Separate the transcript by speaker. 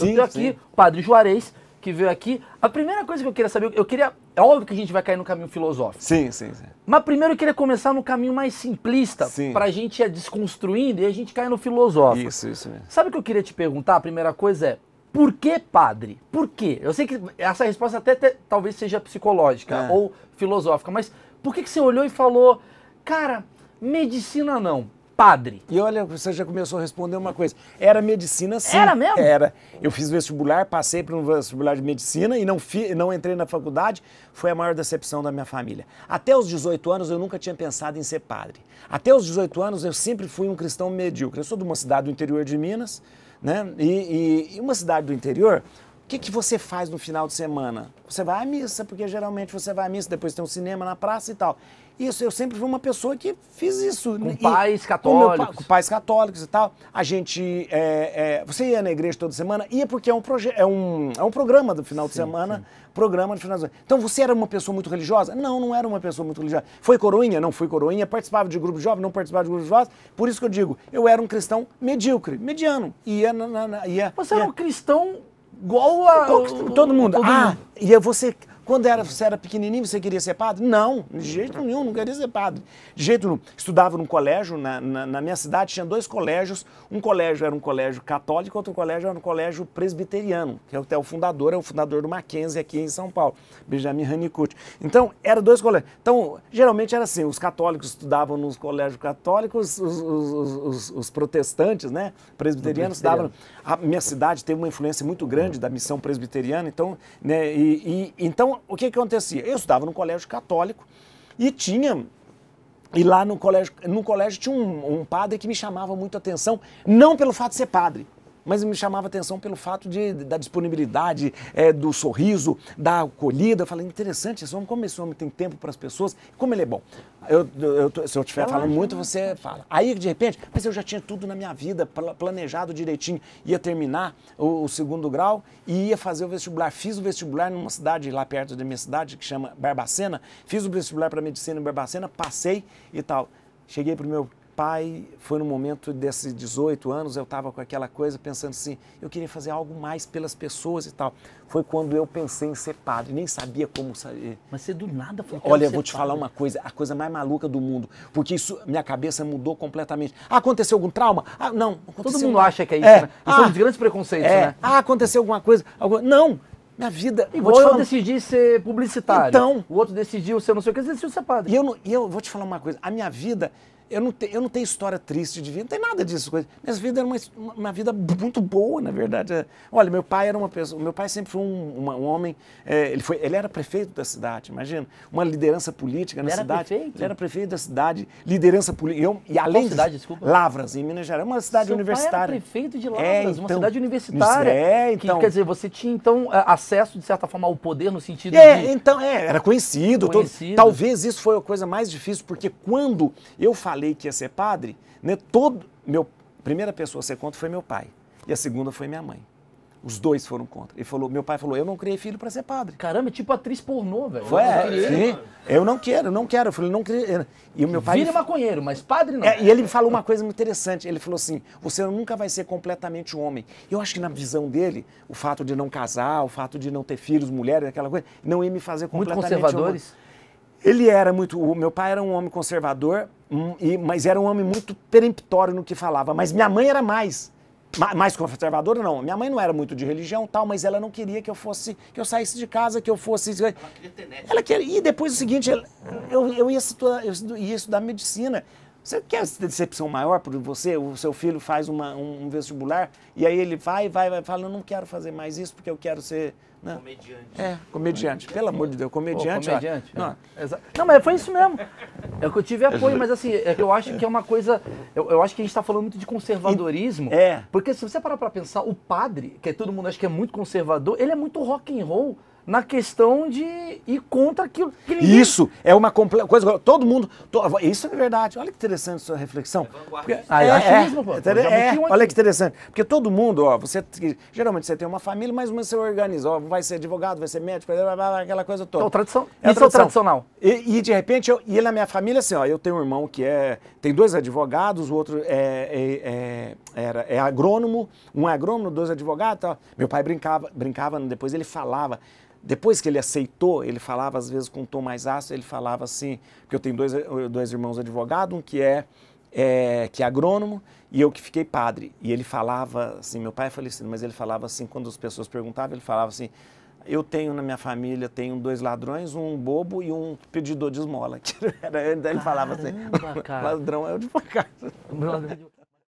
Speaker 1: Sim, tenho aqui, Padre Juarez, que veio aqui. A primeira coisa que eu queria saber, eu queria. É óbvio que a gente vai cair no caminho filosófico. Sim, sim, sim. Mas primeiro eu queria começar no caminho mais simplista, para a gente ir desconstruindo e a gente cair no filosófico. Isso, isso mesmo. Sabe o que eu queria te perguntar? A primeira coisa é. Por que padre? Por quê? Eu sei que essa resposta até te, talvez seja psicológica é. ou filosófica, mas por que, que você olhou e falou, cara, medicina não? padre. E olha, você já começou a responder uma coisa. Era medicina sim. Era mesmo? Era. Eu fiz vestibular, passei para um vestibular de medicina e não, fi, não entrei na faculdade. Foi a maior decepção da minha família. Até os 18 anos eu nunca tinha pensado em ser padre. Até os 18 anos eu sempre fui um cristão medíocre. Eu sou de uma cidade do interior de Minas, né? e, e, e uma cidade do interior, que, que você faz no final de semana? Você vai à missa, porque geralmente você vai à missa, depois tem um cinema na praça e tal. Isso, eu sempre fui uma pessoa que fiz isso. Com pais católicos. Com, pais católicos e tal. A gente. É, é, você ia na igreja toda semana? Ia porque é um, é um, é um programa do final sim, de semana. Sim. Programa do final de semana. Então você era uma pessoa muito religiosa? Não, não era uma pessoa muito religiosa. Foi coroinha? Não fui coroinha. Participava de grupo jovem? Não participava de grupo jovem. Por isso que eu digo, eu era um cristão medíocre, mediano. Ia na, na, na ia, você ia. era um cristão Igual a. Todo mundo. Todo ah, mundo. e é você quando era, você era pequenininho, você queria ser padre? Não, de jeito nenhum, não queria ser padre. De jeito nenhum. Estudava num colégio, na, na, na minha cidade tinha dois colégios. Um colégio era um colégio católico, outro colégio era um colégio presbiteriano, que é até o fundador, é o fundador do Mackenzie aqui em São Paulo, Benjamin Hanicut. Então, eram dois colégios. Então, geralmente era assim, os católicos estudavam nos colégios católicos, os, os, os, os protestantes, né, presbiterianos estudavam. A minha cidade teve uma influência muito grande da missão presbiteriana, então, né, e, e então o que, que acontecia? Eu estudava no colégio católico e tinha e lá no colégio, no colégio tinha um, um, padre que me chamava muito a atenção, não pelo fato de ser padre, mas me chamava atenção pelo fato de, da disponibilidade, é, do sorriso, da acolhida. Eu falei, interessante, esse homem, como esse homem tem tempo para as pessoas, como ele é bom. Eu, eu, se eu estiver falando muito, você fala. Aí, de repente, mas eu já tinha tudo na minha vida planejado direitinho. Ia terminar o, o segundo grau e ia fazer o vestibular. Fiz o vestibular numa cidade lá perto da minha cidade, que chama Barbacena. Fiz o vestibular para medicina em Barbacena, passei e tal. Cheguei para o meu pai, foi no momento desses 18 anos, eu estava com aquela coisa pensando assim, eu queria fazer algo mais pelas pessoas e tal. Foi quando eu pensei em ser padre, nem sabia como sair. Eh, Mas você do nada foi Olha, eu vou te padre. falar uma coisa, a coisa mais maluca do mundo, porque isso, minha cabeça mudou completamente. Ah, aconteceu algum trauma? Ah, não. Todo mundo acha que é isso, é. né? Isso ah, é um dos grandes preconceitos, é. né? Ah, aconteceu alguma coisa? Alguma... Não, minha vida. Igual eu falar... decidi ser publicitário. Então. O outro decidiu ser não sei o que, decidiu ser padre. E eu, não, e eu vou te falar uma coisa. A minha vida eu não, te, eu não tenho história triste de vida, não tem nada disso. Coisa. Minha vida era uma, uma vida muito boa, na verdade. É. Olha, meu pai era uma pessoa, meu pai sempre foi um, uma, um homem, é, ele, foi, ele era prefeito da cidade, imagina, uma liderança política na ele cidade. Era prefeito? Ele era prefeito da cidade, liderança política. e além Qual cidade, desculpa? Lavras, em Minas Gerais, uma cidade Seu universitária. Pai era prefeito de é, Lavras, então, é, então, uma cidade universitária. É, então. Que, quer dizer, você tinha então é, acesso, de certa forma, ao poder no sentido é, de... então, é, era conhecido. conhecido. Todo, talvez isso foi a coisa mais difícil, porque quando eu falei falei que ia ser padre, né? Todo meu primeira pessoa a ser contra foi meu pai e a segunda foi minha mãe. Os dois foram contra. Ele falou, meu pai falou, eu não criei filho para ser padre. Caramba, é tipo atriz pornô, velho. Foi, eu não, eu não quero, não quero. Eu falei, não criei. E o meu pai. Vira maconheiro, mas padre não. É, e ele me falou uma coisa muito interessante. Ele falou assim: você nunca vai ser completamente homem. Eu acho que na visão dele, o fato de não casar, o fato de não ter filhos, mulheres, aquela coisa, não ia me fazer completamente. Muito conservadores? Homem. Ele era muito. O meu pai era um homem conservador, e, mas era um homem muito peremptório no que falava. Mas minha mãe era mais. Mais conservadora, não. Minha mãe não era muito de religião tal, mas ela não queria que eu fosse, que eu saísse de casa, que eu fosse. Ela queria ter neto. Ela queria, e depois o seguinte, eu, eu, ia estudar, eu ia estudar medicina. Você quer decepção maior por você? O seu filho faz uma, um, vestibular e aí ele vai, vai, vai, fala, eu não quero fazer mais isso porque eu quero ser... Né? Comediante. É, comediante. Pelo amor de Deus, comediante. comediante. Ó, é. não. não, mas foi isso mesmo. É que eu tive apoio, mas assim, é que eu acho que é uma coisa. Eu, eu acho que a gente está falando muito de conservadorismo. É. Porque se você parar para pensar, o padre, que é todo mundo acha que é muito conservador, ele é muito rock and roll na questão de ir contra aquilo que ninguém... Isso é uma coisa. Todo mundo. Isso é verdade. Olha que interessante sua reflexão. é, é, é, é pô, é, olha que interessante. Porque todo mundo, ó, você. Geralmente você tem uma família, mas você organiza. Ó, vai ser advogado, vai ser médico, blá, blá, blá, aquela coisa toda. Então, tradição, é isso é tradição. é tradicional. E, e, de repente, eu, e na minha família, assim, ó, eu tenho um irmão que é. Tem dois advogados, o outro é, era, é agrônomo, um é agrônomo, dois advogados. Tá? Meu pai brincava, brincava, depois ele falava. Depois que ele aceitou, ele falava às vezes com um tom mais ácido, ele falava assim, porque eu tenho dois, dois irmãos advogados, um que é, é, que é agrônomo e eu que fiquei padre. E ele falava assim, meu pai é falecido, mas ele falava assim, quando as pessoas perguntavam, ele falava assim, eu tenho na minha família, tenho dois ladrões, um bobo e um pedidor de esmola. Ele falava assim, cara. ladrão é o advogado.